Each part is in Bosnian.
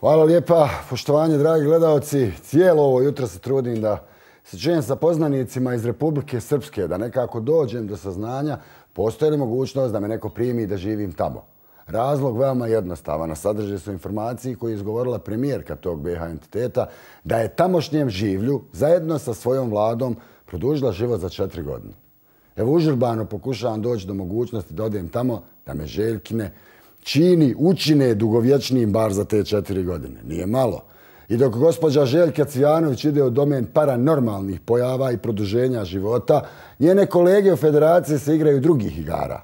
Hvala lijepa, poštovanje, dragi gledalci. Cijelo ovo jutro se trudim da se čujem sa poznanicima iz Republike Srpske, da nekako dođem do saznanja, postoje li mogućnost da me neko primi i da živim tamo. Razlog veoma jednostavan. Sadrže su informaciji koje je izgovorila premijerka tog BH entiteta da je tamošnjem življu zajedno sa svojom vladom produžila život za četiri godine. Evo užurbano pokušavam doći do mogućnosti da odem tamo da me željkine, čini, učine dugovječnijim bar za te četiri godine. Nije malo. I dok gospođa Željka Cvijanović ide u domen paranormalnih pojava i produženja života, njene kolege u federaciji se igraju drugih igara.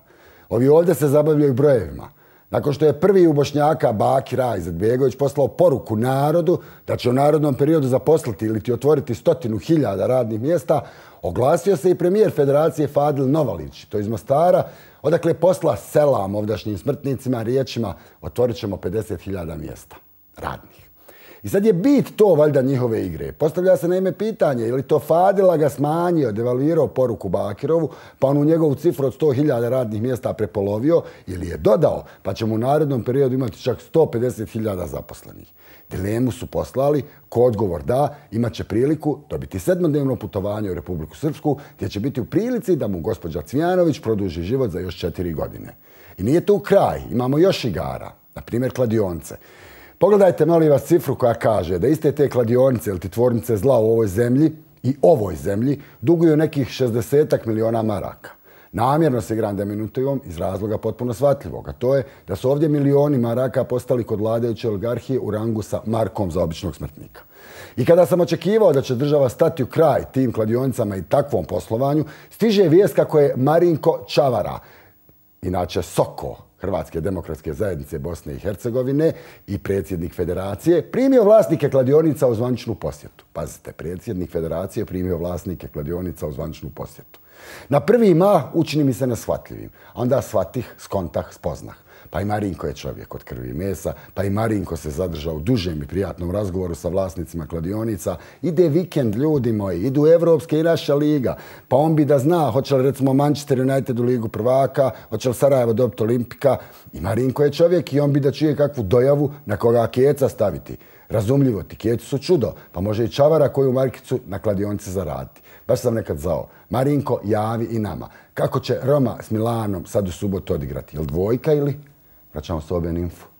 Ovi ovdje se zabavljaju brojevima. Nakon što je prvi u Bošnjaka Baki Raj Zadbjegović poslao poruku narodu da će u narodnom periodu zaposliti ili ti otvoriti stotinu hiljada radnih mjesta, oglasio se i premijer federacije Fadil Novalić, to iz Mostara, odakle posla selam ovdašnjim smrtnicima, riječima, otvorit ćemo 50.000 mjesta radnih. I sad je bit to valjda njihove igre. Postavlja se na ime pitanje, je li to Fadila ga smanjio, devaluirao poruku Bakirovu, pa on u njegovu cifru od 100.000 radnih mjesta prepolovio, ili je dodao, pa ćemo u narednom periodu imati čak 150.000 zaposlenih. Dilemu su poslali, ko odgovor da, imat će priliku dobiti sedmodnevno putovanje u Republiku Srpsku, gdje će biti u prilici da mu gospođa Cvijanović produži život za još četiri godine. I nije to u kraj, imamo još igara, na primjer kladionce. Pogledajte, molim vas, cifru koja kaže da iste te kladionice ili tvornice zla u ovoj zemlji i ovoj zemlji duguju nekih 60 miliona maraka. Namjerno se igram deminutivom iz razloga potpuno shvatljivog, a to je da su ovdje milioni maraka postali kod vladajuće oligarhije u rangu sa Markom za običnog smrtnika. I kada sam očekivao da će država stati u kraj tim kladionicama i takvom poslovanju, stiže vijest kako je Marinko Čavara, inače Soko, Hrvatske demokratske zajednice Bosne i Hercegovine i predsjednik federacije primio vlasnike kladionica u zvančnu posjetu. Pazite, predsjednik federacije primio vlasnike kladionica u zvančnu posjetu. Na prvi ima učini mi se nasvatljivim, a onda shvatih, skontah, spoznah. Pa i Marinko je čovjek od krvi i mesa, pa i Marinko se zadržao u dužem i prijatnom razgovoru sa vlasnicima kladionica. Ide vikend, ljudi moji, idu Evropske i naša liga. Pa on bi da zna, hoće li recimo Manchester United u ligu prvaka, hoće li Sarajevo dobiti Olimpika, Marinka. I Marinko je čovjek i on bi da čuje kakvu dojavu na koga keca staviti. Razumljivo, ti keci su čudo, pa može i čavara koju Markicu na kladionci zaraditi. Baš sam nekad zao. Marinko, javi i nama. Kako će Roma s Milanom sad u subotu odigrati? Jel dvojka ili? Vraćamo se obje info.